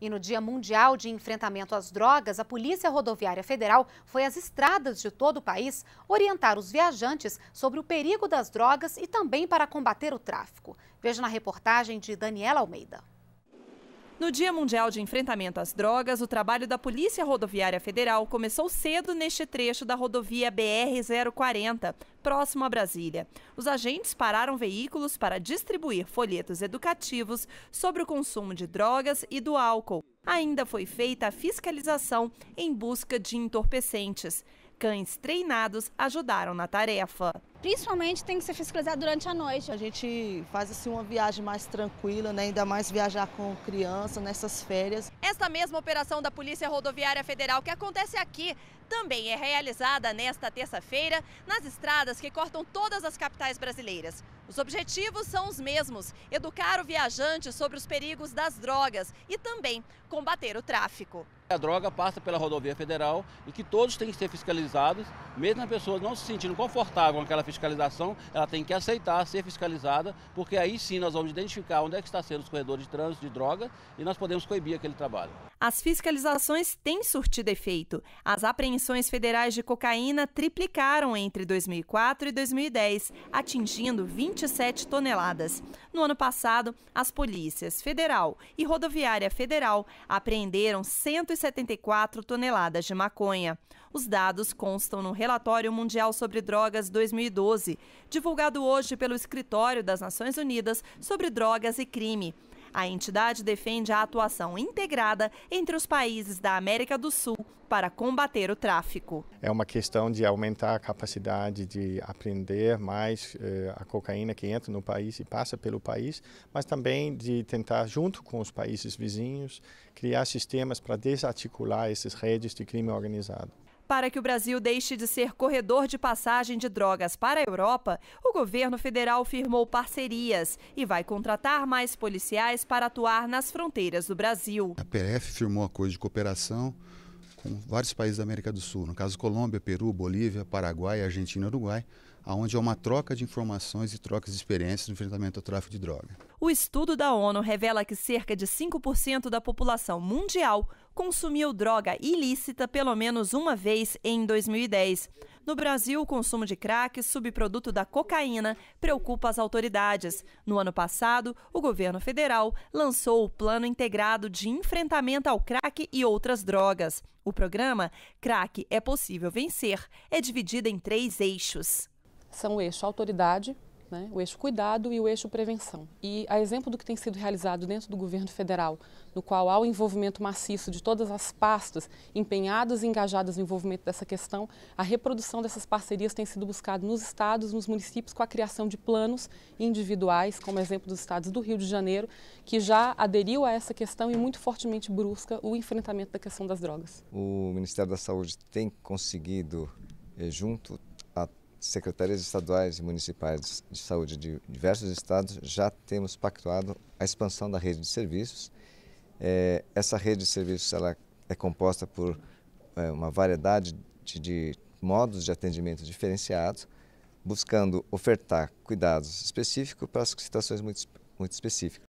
E no Dia Mundial de Enfrentamento às Drogas, a Polícia Rodoviária Federal foi às estradas de todo o país orientar os viajantes sobre o perigo das drogas e também para combater o tráfico. Veja na reportagem de Daniela Almeida. No Dia Mundial de Enfrentamento às Drogas, o trabalho da Polícia Rodoviária Federal começou cedo neste trecho da rodovia BR-040, próximo a Brasília. Os agentes pararam veículos para distribuir folhetos educativos sobre o consumo de drogas e do álcool. Ainda foi feita a fiscalização em busca de entorpecentes. Cães treinados ajudaram na tarefa. Principalmente tem que ser fiscalizado durante a noite. A gente faz assim uma viagem mais tranquila, né? ainda mais viajar com criança nessas férias. Esta mesma operação da Polícia Rodoviária Federal que acontece aqui também é realizada nesta terça-feira nas estradas que cortam todas as capitais brasileiras. Os objetivos são os mesmos: educar o viajante sobre os perigos das drogas e também combater o tráfico. A droga passa pela rodovia federal e que todos têm que ser fiscalizados, mesmo as pessoas não se sentindo confortáveis com aquela fiscalização, ela tem que aceitar ser fiscalizada, porque aí sim nós vamos identificar onde é que está sendo os corredores de trânsito de droga e nós podemos coibir aquele trabalho. As fiscalizações têm surtido efeito. As apreensões federais de cocaína triplicaram entre 2004 e 2010, atingindo 27 toneladas. No ano passado, as polícias federal e rodoviária federal apreenderam 174 toneladas de maconha. Os dados constam no Relatório Mundial sobre Drogas 2012, divulgado hoje pelo Escritório das Nações Unidas sobre Drogas e Crime. A entidade defende a atuação integrada entre os países da América do Sul para combater o tráfico. É uma questão de aumentar a capacidade de aprender mais eh, a cocaína que entra no país e passa pelo país, mas também de tentar, junto com os países vizinhos, criar sistemas para desarticular essas redes de crime organizado. Para que o Brasil deixe de ser corredor de passagem de drogas para a Europa, o governo federal firmou parcerias e vai contratar mais policiais para atuar nas fronteiras do Brasil. A PF firmou um acordo de cooperação com vários países da América do Sul, no caso Colômbia, Peru, Bolívia, Paraguai, Argentina e Uruguai, onde há uma troca de informações e trocas de experiências no enfrentamento ao tráfico de drogas. O estudo da ONU revela que cerca de 5% da população mundial consumiu droga ilícita pelo menos uma vez em 2010. No Brasil, o consumo de crack, subproduto da cocaína, preocupa as autoridades. No ano passado, o governo federal lançou o Plano Integrado de Enfrentamento ao Crack e Outras Drogas. O programa Crack é Possível Vencer é dividido em três eixos. São o eixo autoridade, né? o eixo cuidado e o eixo prevenção. E a exemplo do que tem sido realizado dentro do governo federal, no qual há o envolvimento maciço de todas as pastas empenhadas e engajadas no envolvimento dessa questão, a reprodução dessas parcerias tem sido buscada nos estados, nos municípios, com a criação de planos individuais, como exemplo dos estados do Rio de Janeiro, que já aderiu a essa questão e muito fortemente brusca o enfrentamento da questão das drogas. O Ministério da Saúde tem conseguido, eh, junto secretarias estaduais e municipais de saúde de diversos estados, já temos pactuado a expansão da rede de serviços. É, essa rede de serviços ela é composta por é, uma variedade de, de modos de atendimento diferenciados, buscando ofertar cuidados específicos para as situações muito, muito específicas.